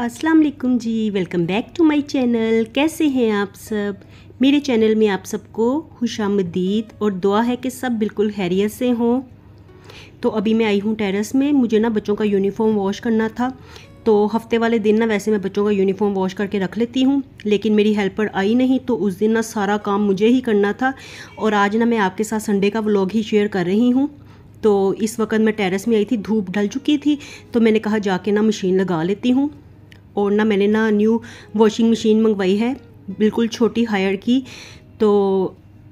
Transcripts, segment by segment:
असलकम जी welcome back to my channel कैसे हैं आप सब मेरे चैनल में आप सबको खुश आमदीद और दुआ है कि सब बिल्कुल हैरियत से हों तो अभी मैं आई हूँ टेरेस में मुझे ना बच्चों का यूनिफॉर्म वॉश करना था तो हफ्ते वाले दिन ना वैसे मैं बच्चों का यूनिफॉर्म वॉश करके रख लेती हूँ लेकिन मेरी हेल्पर आई नहीं तो उस दिन ना सारा काम मुझे ही करना था और आज ना मैं आपके साथ संडे का व्लॉग ही शेयर कर रही हूँ तो इस वक्त मैं टेरेस में आई थी धूप ढल चुकी थी तो मैंने कहा जाके ना मशीन लगा लेती हूँ और ना मैंने ना न्यू वॉशिंग मशीन मंगवाई है बिल्कुल छोटी हायर की तो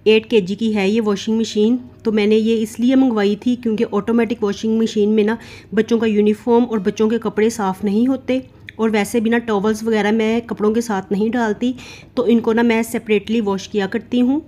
एट के जी की है ये वॉशिंग मशीन तो मैंने ये इसलिए मंगवाई थी क्योंकि ऑटोमेटिक वॉशिंग मशीन में ना बच्चों का यूनिफॉर्म और बच्चों के कपड़े साफ़ नहीं होते और वैसे भी ना टॉवल्स वगैरह मैं कपड़ों के साथ नहीं डालती तो इनको ना मैं सेपरेटली वॉश किया करती हूँ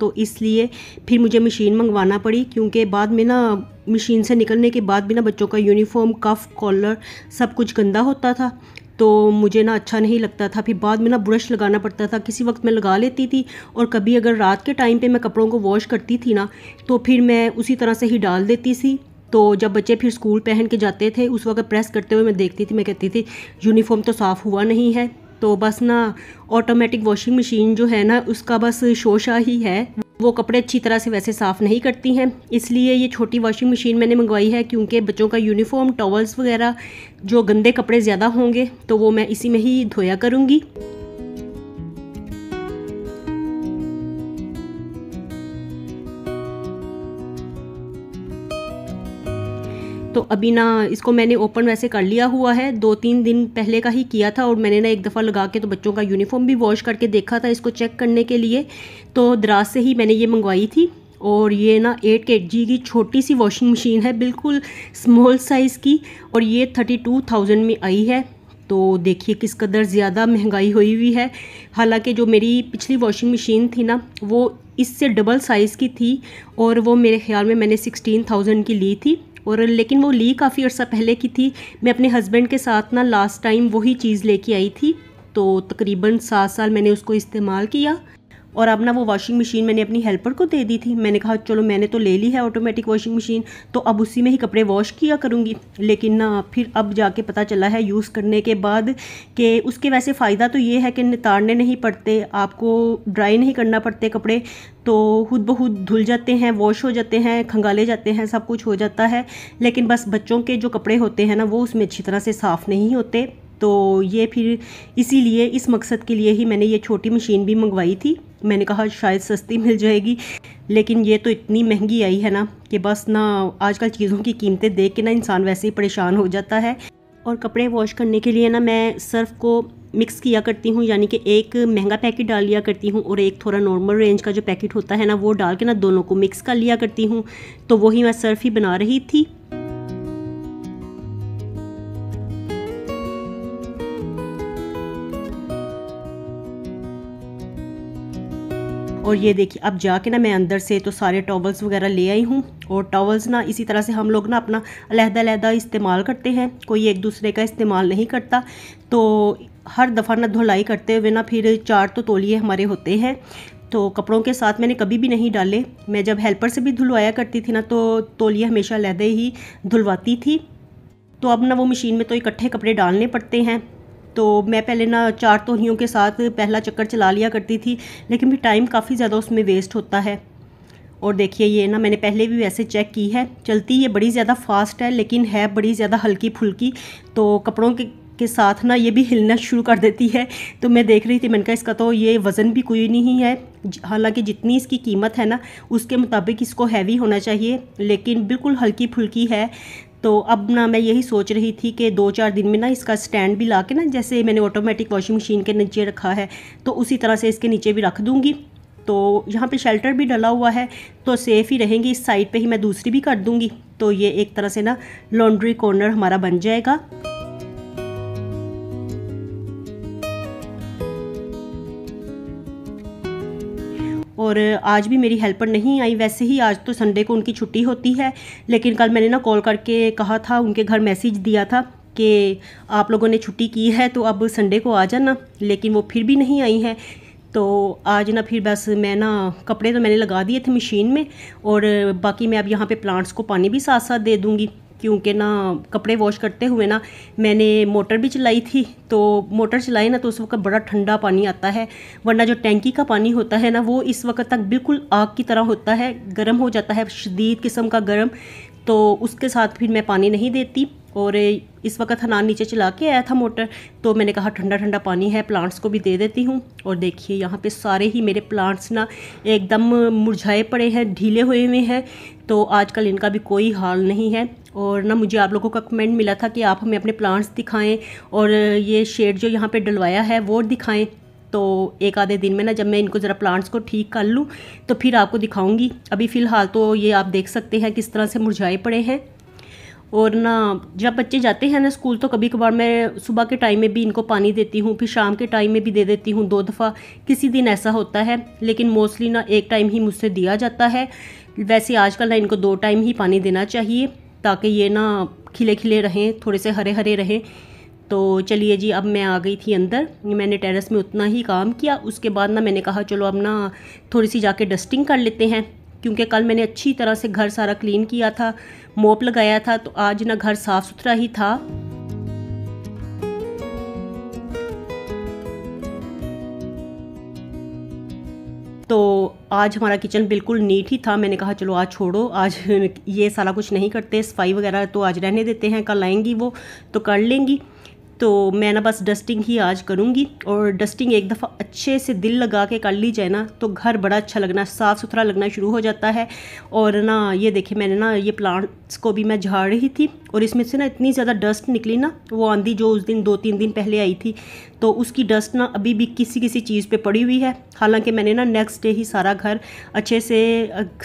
तो इसलिए फिर मुझे मशीन मंगवाना पड़ी क्योंकि बाद में ना मशीन से निकलने के बाद भी ना बच्चों का यूनिफॉर्म कफ कॉलर सब कुछ गंदा होता था तो मुझे ना अच्छा नहीं लगता था फिर बाद में ना ब्रश लगाना पड़ता था किसी वक्त मैं लगा लेती थी और कभी अगर रात के टाइम पे मैं कपड़ों को वॉश करती थी ना तो फिर मैं उसी तरह से ही डाल देती थी तो जब बच्चे फिर स्कूल पहन के जाते थे उस वक्त प्रेस करते हुए मैं देखती थी मैं कहती थी यूनिफॉर्म तो साफ़ हुआ नहीं है तो बस ना ऑटोमेटिक वॉशिंग मशीन जो है ना उसका बस शोशा ही है वो कपड़े अच्छी तरह से वैसे साफ़ नहीं करती हैं इसलिए ये छोटी वॉशिंग मशीन मैंने मंगवाई है क्योंकि बच्चों का यूनिफॉर्म टॉवल्स वगैरह जो गंदे कपड़े ज़्यादा होंगे तो वो मैं इसी में ही धोया करूँगी तो अभी ना इसको मैंने ओपन वैसे कर लिया हुआ है दो तीन दिन पहले का ही किया था और मैंने ना एक दफ़ा लगा के तो बच्चों का यूनिफॉर्म भी वॉश करके देखा था इसको चेक करने के लिए तो दराज से ही मैंने ये मंगवाई थी और ये ना एट के जी की छोटी सी वॉशिंग मशीन है बिल्कुल स्मॉल साइज़ की और ये थर्टी टू थाउजेंड में आई है तो देखिए किस कदर ज़्यादा महंगाई हुई हुई है हालांकि जो मेरी पिछली वॉशिंग मशीन थी ना वो इससे डबल साइज़ की थी और वो मेरे ख्याल में मैंने सिक्सटीन थाउजेंड की ली थी और लेकिन वो ली काफ़ी अर्सा पहले की थी मैं अपने हस्बैंड के साथ ना लास्ट टाइम वही चीज़ लेके आई थी तो तकरीबन सात साल मैंने उसको इस्तेमाल किया और अब ना वो वॉशिंग मशीन मैंने अपनी हेल्पर को दे दी थी मैंने कहा चलो मैंने तो ले ली है ऑटोमेटिक वॉशिंग मशीन तो अब उसी में ही कपड़े वॉश किया करूँगी लेकिन ना फिर अब जाके पता चला है यूज़ करने के बाद कि उसके वैसे फ़ायदा तो ये है कि नितारने नहीं पड़ते आपको ड्राई नहीं करना पड़ते कपड़े तो खुद ब खुद धुल जाते हैं वॉश हो जाते हैं खंगाले जाते हैं सब कुछ हो जाता है लेकिन बस बच्चों के जो कपड़े होते हैं ना वो उसमें अच्छी तरह से साफ़ नहीं होते तो ये फिर इसीलिए इस मकसद के लिए ही मैंने ये छोटी मशीन भी मंगवाई थी मैंने कहा शायद सस्ती मिल जाएगी लेकिन ये तो इतनी महंगी आई है ना कि बस ना आजकल चीज़ों की कीमतें देख के ना इंसान वैसे ही परेशान हो जाता है और कपड़े वॉश करने के लिए ना मैं सर्फ़ को मिक्स किया करती हूँ यानी कि एक महंगा पैकेट डाल लिया करती हूँ और एक थोड़ा नॉर्मल रेंज का जो पैकेट होता है ना वो डाल के ना दोनों को मिक्स कर लिया करती हूँ तो वही मैं सर्फ़ ही बना रही थी और ये देखिए अब जाके ना मैं अंदर से तो सारे टॉवल्स वगैरह ले आई हूँ और टॉवल्स ना इसी तरह से हम लोग ना अपना अलहदा इस्तेमाल करते हैं कोई एक दूसरे का इस्तेमाल नहीं करता तो हर दफ़ा ना धुलाई करते हुए ना फिर चार तो तोलिए हमारे होते हैं तो कपड़ों के साथ मैंने कभी भी नहीं डाले मैं जब हेल्पर से भी धुलवाया करती थी ना तो तोलिया हमेशा लहदे ही धुलवाती थी तो अब ना वो मशीन में तो इकट्ठे कपड़े डालने पड़ते हैं तो मैं पहले ना चार तोहियों के साथ पहला चक्कर चला लिया करती थी लेकिन भी टाइम काफ़ी ज़्यादा उसमें वेस्ट होता है और देखिए ये ना मैंने पहले भी वैसे चेक की है चलती ये बड़ी ज़्यादा फास्ट है लेकिन है बड़ी ज़्यादा हल्की फुल्की तो कपड़ों के के साथ ना ये भी हिलना शुरू कर देती है तो मैं देख रही थी मैंने कहा इसका तो ये वज़न भी कोई नहीं है हालांकि जितनी इसकी कीमत है ना उसके मुताबिक इसको हैवी होना चाहिए लेकिन बिल्कुल हल्की फुल्की है तो अब ना मैं यही सोच रही थी कि दो चार दिन में ना इसका स्टैंड भी ला के ना जैसे मैंने ऑटोमेटिक वॉशिंग मशीन के नीचे रखा है तो उसी तरह से इसके नीचे भी रख दूँगी तो यहाँ पे शेल्टर भी डला हुआ है तो सेफ़ ही रहेंगी इस साइड पे ही मैं दूसरी भी कर दूँगी तो ये एक तरह से ना लॉन्ड्री कॉर्नर हमारा बन जाएगा और आज भी मेरी हेल्पर नहीं आई वैसे ही आज तो संडे को उनकी छुट्टी होती है लेकिन कल मैंने ना कॉल करके कहा था उनके घर मैसेज दिया था कि आप लोगों ने छुट्टी की है तो अब संडे को आ जाना लेकिन वो फिर भी नहीं आई हैं तो आज ना फिर बस मैं ना कपड़े तो मैंने लगा दिए थे मशीन में और बाकी मैं अब यहाँ पे प्लांट्स को पानी भी साथ साथ दे दूँगी क्योंकि ना कपड़े वॉश करते हुए ना मैंने मोटर भी चलाई थी तो मोटर चलाई ना तो उस वक्त बड़ा ठंडा पानी आता है वरना जो टैंकी का पानी होता है ना वो इस वक्त तक बिल्कुल आग की तरह होता है गर्म हो जाता है शदीद किस्म का गर्म तो उसके साथ फिर मैं पानी नहीं देती और इस वक्त हनान नीचे चला के आया था मोटर तो मैंने कहा ठंडा ठंडा पानी है प्लांट्स को भी दे देती हूँ और देखिए यहाँ पे सारे ही मेरे प्लांट्स ना एकदम मुरझाए पड़े हैं ढीले हुए हुए हैं तो आजकल इनका भी कोई हाल नहीं है और ना मुझे आप लोगों का कमेंट मिला था कि आप हमें अपने प्लांट्स दिखाएं और ये शेड जो यहाँ पे डलवाया है वो दिखाएं तो एक आधे दिन में ना जब मैं इनको ज़रा प्लांट्स को ठीक कर लूँ तो फिर आपको दिखाऊँगी अभी फ़िलहाल तो ये आप देख सकते हैं किस तरह से मुरझाए पड़े हैं और ना जब बच्चे जाते हैं ना स्कूल तो कभी कभार मैं सुबह के टाइम में भी इनको पानी देती हूँ फिर शाम के टाइम में भी दे देती हूँ दो दफ़ा किसी दिन ऐसा होता है लेकिन मोस्टली ना एक टाइम ही मुझसे दिया जाता है वैसे आजकल ना इनको दो टाइम ही पानी देना चाहिए ताकि ये ना खिले खिले रहें थोड़े से हरे हरे रहें तो चलिए जी अब मैं आ गई थी अंदर मैंने टेरेस में उतना ही काम किया उसके बाद ना मैंने कहा चलो अब ना थोड़ी सी जाके डस्टिंग कर लेते हैं क्योंकि कल मैंने अच्छी तरह से घर सारा क्लीन किया था मोप लगाया था तो आज ना घर साफ़ सुथरा ही था तो आज हमारा किचन बिल्कुल नीट ही था मैंने कहा चलो आज छोड़ो आज ये सारा कुछ नहीं करते सफाई वगैरह तो आज रहने देते हैं कल आएंगी वो तो कर लेंगी तो मैं ना बस डस्टिंग ही आज करूँगी और डस्टिंग एक दफ़ा अच्छे से दिल लगा के कर ली जाए ना तो घर बड़ा अच्छा लगना साफ़ सुथरा लगना शुरू हो जाता है और ना ये देखिए मैंने ना ये प्लांट्स को भी मैं झाड़ रही थी और इसमें से ना इतनी ज़्यादा डस्ट निकली ना वो आंधी जो उस दिन दो तीन दिन पहले आई थी तो उसकी डस्ट ना अभी भी किसी किसी चीज़ पर पड़ी हुई है हालाँकि मैंने ना नेक्स्ट डे ही सारा घर अच्छे से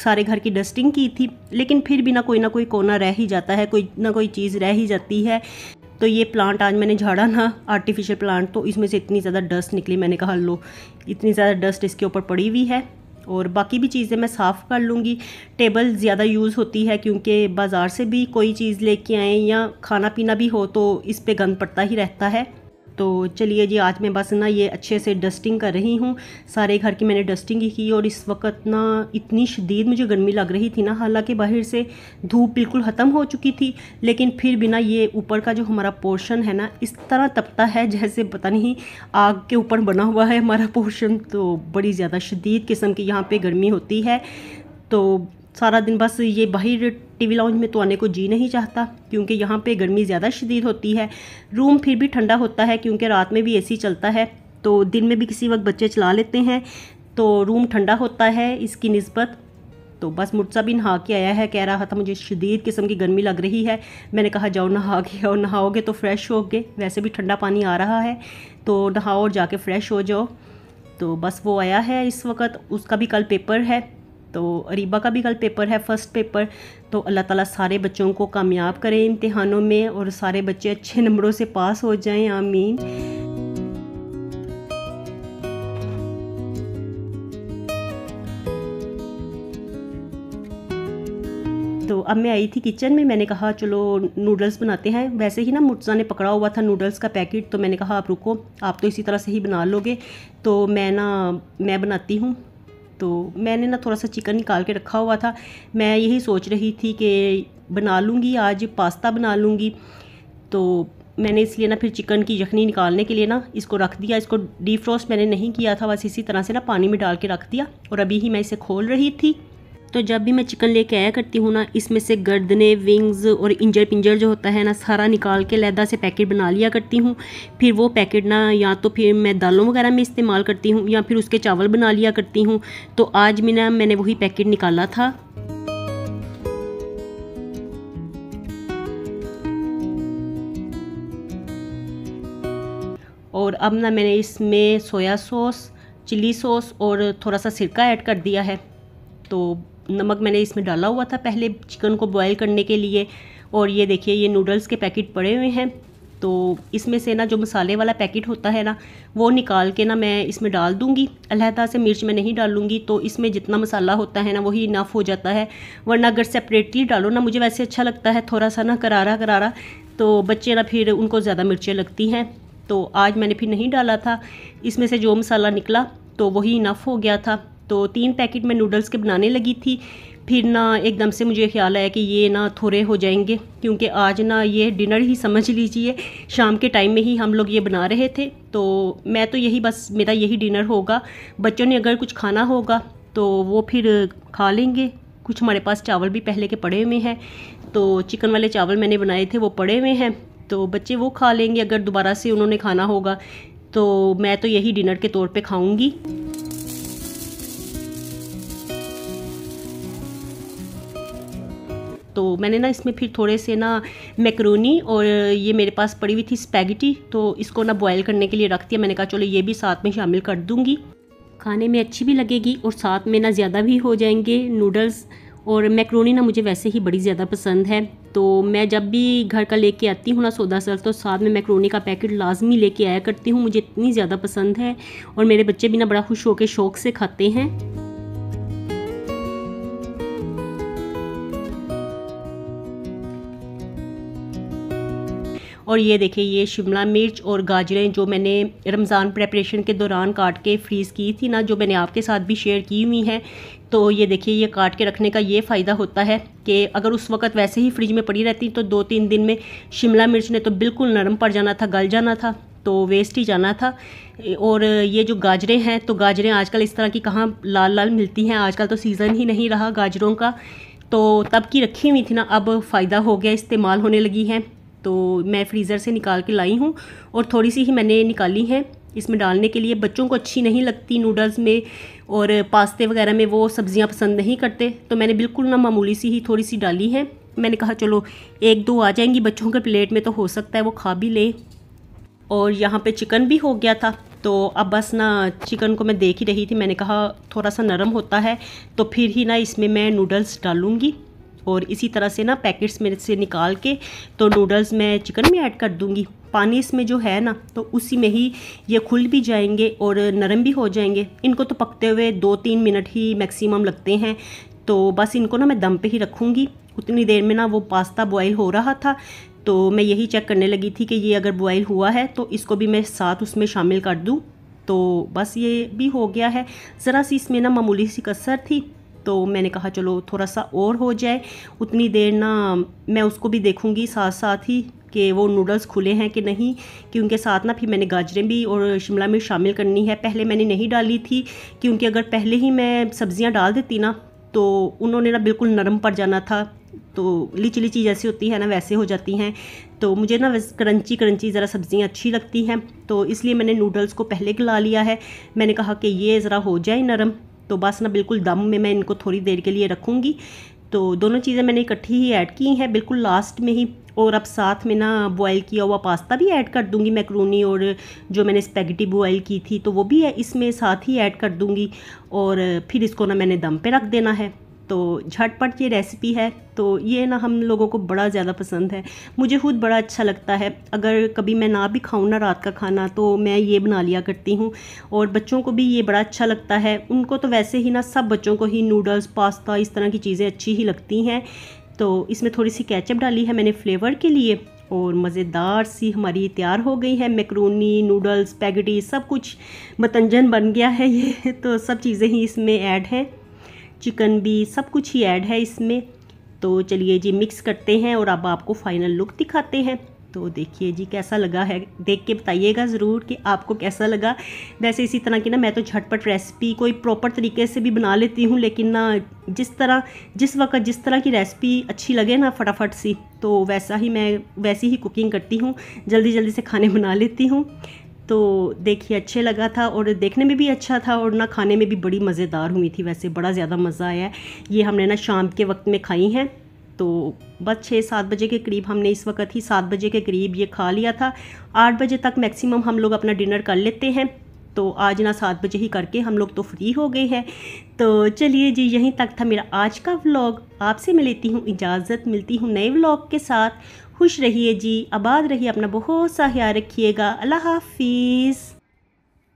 सारे घर की डस्टिंग की थी लेकिन फिर भी ना कोई ना कोई कोना रह ही जाता है कोई ना कोई चीज़ रह ही जाती है तो ये प्लांट आज मैंने झाड़ा ना आर्टिफिशियल प्लांट तो इसमें से इतनी ज़्यादा डस्ट निकली मैंने कहा लो इतनी ज़्यादा डस्ट इसके ऊपर पड़ी हुई है और बाकी भी चीज़ें मैं साफ़ कर लूँगी टेबल ज़्यादा यूज़ होती है क्योंकि बाज़ार से भी कोई चीज़ लेके आएँ या खाना पीना भी हो तो इस पर गंद पड़ता ही रहता है तो चलिए जी आज मैं बस ना ये अच्छे से डस्टिंग कर रही हूँ सारे घर की मैंने डस्टिंग ही की और इस वक्त ना इतनी शदीद मुझे गर्मी लग रही थी ना हालांकि बाहर से धूप बिल्कुल ख़त्म हो चुकी थी लेकिन फिर बिना ये ऊपर का जो हमारा पोर्शन है ना इस तरह तपता है जैसे पता नहीं आग के ऊपर बना हुआ है हमारा पोर्शन तो बड़ी ज़्यादा शदीद किस्म की यहाँ पर गर्मी होती है तो सारा दिन बस ये बाहर टीवी लाउंज में तो आने को जी नहीं चाहता क्योंकि यहाँ पे गर्मी ज़्यादा शदीद होती है रूम फिर भी ठंडा होता है क्योंकि रात में भी एसी चलता है तो दिन में भी किसी वक्त बच्चे चला लेते हैं तो रूम ठंडा होता है इसकी नस्बत तो बस मुर्सा भी नहा के आया है कह रहा था मुझे शदीद किस्म की गर्मी लग रही है मैंने कहा जाओ नहा के और नहाओगे तो फ्रेश गए वैसे भी ठंडा पानी आ रहा है तो नहाओ और जाके फ्रेश हो जाओ तो बस वो आया है इस वक्त उसका भी कल पेपर है तो अरीबा का भी कल पेपर है फ़र्स्ट पेपर तो अल्लाह ताला सारे बच्चों को कामयाब करें इम्तहानों में और सारे बच्चे अच्छे नंबरों से पास हो जाएं आमीन तो अब मैं आई थी किचन में मैंने कहा चलो नूडल्स बनाते हैं वैसे ही ना मुर्जा ने पकड़ा हुआ था नूडल्स का पैकेट तो मैंने कहा आप रुको आप तो इसी तरह से ही बना लोगे तो मैं ना मैं बनाती हूँ तो मैंने ना थोड़ा सा चिकन निकाल के रखा हुआ था मैं यही सोच रही थी कि बना लूँगी आज पास्ता बना लूँगी तो मैंने इसलिए ना फिर चिकन की यखनी निकालने के लिए ना इसको रख दिया इसको डीफ्रोस्ट मैंने नहीं किया था बस इसी तरह से ना पानी में डाल के रख दिया और अभी ही मैं इसे खोल रही थी तो जब भी मैं चिकन लेके आया करती हूँ ना इसमें से गर्दने विंग्स और इंजर पिंजर जो होता है ना सारा निकाल के लहदा से पैकेट बना लिया करती हूँ फिर वो पैकेट ना या तो फिर मैं दालों वगैरह में इस्तेमाल करती हूँ या फिर उसके चावल बना लिया करती हूँ तो आज भी ना मैंने वही पैकेट निकाला था और अब ना मैंने इसमें सोया सॉस चिली सॉस और थोड़ा सा सिरका ऐड कर दिया है तो नमक मैंने इसमें डाला हुआ था पहले चिकन को बॉयल करने के लिए और ये देखिए ये नूडल्स के पैकेट पड़े हुए हैं तो इसमें से ना जो मसाले वाला पैकेट होता है ना वो निकाल के ना मैं इसमें डाल दूँगी अलहदा से मिर्च मैं नहीं डालूँगी तो इसमें जितना मसाला होता है ना वही इनफ हो जाता है वरना अगर सेपरेटली डालो ना मुझे वैसे अच्छा लगता है थोड़ा सा ना करारा करारा तो बच्चे ना फिर उनको ज़्यादा मिर्चें लगती हैं तो आज मैंने फिर नहीं डाला था इसमें से जो मसाला निकला तो वही इनफ हो गया था तो तीन पैकेट मैं नूडल्स के बनाने लगी थी फिर ना एकदम से मुझे ख्याल आया कि ये ना थोड़े हो जाएंगे क्योंकि आज ना ये डिनर ही समझ लीजिए शाम के टाइम में ही हम लोग ये बना रहे थे तो मैं तो यही बस मेरा यही डिनर होगा बच्चों ने अगर कुछ खाना होगा तो वो फिर खा लेंगे कुछ हमारे पास चावल भी पहले के पड़े हुए हैं तो चिकन वाले चावल मैंने बनाए थे वो पड़े हुए हैं तो बच्चे वो खा लेंगे अगर दोबारा से उन्होंने खाना होगा तो मैं तो यही डिनर के तौर पे खाऊंगी तो मैंने ना इसमें फिर थोड़े से ना मैक्रोनी और ये मेरे पास पड़ी हुई थी स्पैगेटी तो इसको ना बॉयल करने के लिए रख दिया मैंने कहा चलो ये भी साथ में शामिल कर दूँगी खाने में अच्छी भी लगेगी और साथ में ना ज़्यादा भी हो जाएंगे नूडल्स और मैक्रोनी ना मुझे वैसे ही बड़ी ज़्यादा पसंद है तो मैं जब भी घर का लेके आती हूँ ना सौदा सर तो साथ में मैक्रोनी का पैकेट लाजमी लेके आया करती हूँ मुझे इतनी ज़्यादा पसंद है और मेरे बच्चे भी ना बड़ा खुश होकर शौक से खाते हैं और ये देखिए ये शिमला मिर्च और गाजरें जो मैंने रमज़ान प्रेपरेशन के दौरान काट के फ्रीज़ की थी ना जो मैंने आपके साथ भी शेयर की हुई हैं तो ये देखिए ये काट के रखने का ये फ़ायदा होता है कि अगर उस वक्त वैसे ही फ्रिज में पड़ी रहती तो दो तीन दिन में शिमला मिर्च ने तो बिल्कुल नरम पड़ जाना था गल जाना था तो वेस्ट ही जाना था और ये जो गाजरें हैं तो गाजरें आजकल इस तरह की कहाँ लाल लाल मिलती हैं आजकल तो सीज़न ही नहीं रहा गाजरों का तो तब की रखी हुई थी ना अब फ़ायदा हो गया इस्तेमाल होने लगी हैं तो मैं फ्रीज़र से निकाल के लाई हूँ और थोड़ी सी ही मैंने निकाली है इसमें डालने के लिए बच्चों को अच्छी नहीं लगती नूडल्स में और पास्ते वगैरह में वो सब्ज़ियाँ पसंद नहीं करते तो मैंने बिल्कुल ना मामूली सी ही थोड़ी सी डाली है मैंने कहा चलो एक दो आ जाएंगी बच्चों के प्लेट में तो हो सकता है वो खा भी लें और यहाँ पर चिकन भी हो गया था तो अब बस ना चिकन को मैं देख ही रही थी मैंने कहा थोड़ा सा नरम होता है तो फिर ही ना इसमें मैं नूडल्स डालूँगी और इसी तरह से ना पैकेट्स में से निकाल के तो नूडल्स मैं चिकन में ऐड कर दूँगी पानी इसमें जो है ना तो उसी में ही ये खुल भी जाएंगे और नरम भी हो जाएंगे इनको तो पकते हुए दो तीन मिनट ही मैक्सिमम लगते हैं तो बस इनको ना मैं दम पे ही रखूँगी उतनी देर में ना वो पास्ता बॉयल हो रहा था तो मैं यही चेक करने लगी थी कि ये अगर बॉयल हुआ है तो इसको भी मैं साथ उसमें शामिल कर दूँ तो बस ये भी हो गया है ज़रा सी इसमें ना मामूली सी कसर थी तो मैंने कहा चलो थोड़ा सा और हो जाए उतनी देर ना मैं उसको भी देखूँगी साथ साथ ही कि वो नूडल्स खुले हैं कि नहीं कि उनके साथ ना फिर मैंने गाजरें भी और शिमला मिर्च शामिल करनी है पहले मैंने नहीं डाली थी क्योंकि अगर पहले ही मैं सब्ज़ियाँ डाल देती ना तो उन्होंने ना बिल्कुल नरम पड़ जाना था तो लीची लीची जैसी होती है ना वैसे हो जाती हैं तो मुझे ना क्रंची क्रंची ज़रा सब्ज़ियाँ अच्छी लगती हैं तो इसलिए मैंने नूडल्स को पहले गला लिया है मैंने कहा कि ये ज़रा हो जाए नरम तो बस ना बिल्कुल दम में मैं इनको थोड़ी देर के लिए रखूँगी तो दोनों चीज़ें मैंने इकट्ठी ही ऐड की हैं बिल्कुल लास्ट में ही और अब साथ में ना बॉयल किया हुआ पास्ता भी ऐड कर दूंगी मैक्रोनी और जो मैंने स्पैगेटी बॉयल की थी तो वो भी इसमें साथ ही ऐड कर दूंगी और फिर इसको ना मैंने दम पे रख देना है तो झटपट ये रेसिपी है तो ये ना हम लोगों को बड़ा ज़्यादा पसंद है मुझे खुद बड़ा अच्छा लगता है अगर कभी मैं ना भी खाऊँ ना रात का खाना तो मैं ये बना लिया करती हूँ और बच्चों को भी ये बड़ा अच्छा लगता है उनको तो वैसे ही ना सब बच्चों को ही नूडल्स पास्ता इस तरह की चीज़ें अच्छी ही लगती हैं तो इसमें थोड़ी सी कैचअप डाली है मैंने फ्लेवर के लिए और मज़ेदार सी हमारी तैयार हो गई है मैक्रोनी नूडल्स पैगटी सब कुछ मतंजन बन गया है ये तो सब चीज़ें ही इसमें ऐड हैं चिकन भी सब कुछ ही ऐड है इसमें तो चलिए जी मिक्स करते हैं और अब आपको फाइनल लुक दिखाते हैं तो देखिए जी कैसा लगा है देख के बताइएगा ज़रूर कि आपको कैसा लगा वैसे इसी तरह की ना मैं तो झटपट रेसिपी कोई प्रॉपर तरीके से भी बना लेती हूँ लेकिन ना जिस तरह जिस वक्त जिस तरह की रेसिपी अच्छी लगे ना फटाफट सी तो वैसा ही मैं वैसी ही कुकिंग करती हूँ जल्दी जल्दी से खाने बना लेती हूँ तो देखिए अच्छे लगा था और देखने में भी अच्छा था और ना खाने में भी बड़ी मज़ेदार हुई थी वैसे बड़ा ज़्यादा मज़ा आया ये हमने ना शाम के वक्त में खाई हैं तो बस छः सात बजे के करीब हमने इस वक्त ही सात बजे के करीब ये खा लिया था आठ बजे तक मैक्सिमम हम लोग अपना डिनर कर लेते हैं तो आज ना सात बजे ही करके हम लोग तो फ्री हो गए हैं तो चलिए जी यहीं तक था मेरा आज का व्लॉग आपसे मैं लेती हूँ इजाज़त मिलती हूँ नए व्लॉग के साथ खुश रहिए जी आबाद रहिए अपना बहुत सा ख्याल रखिएगा अल्लाह हाफिज़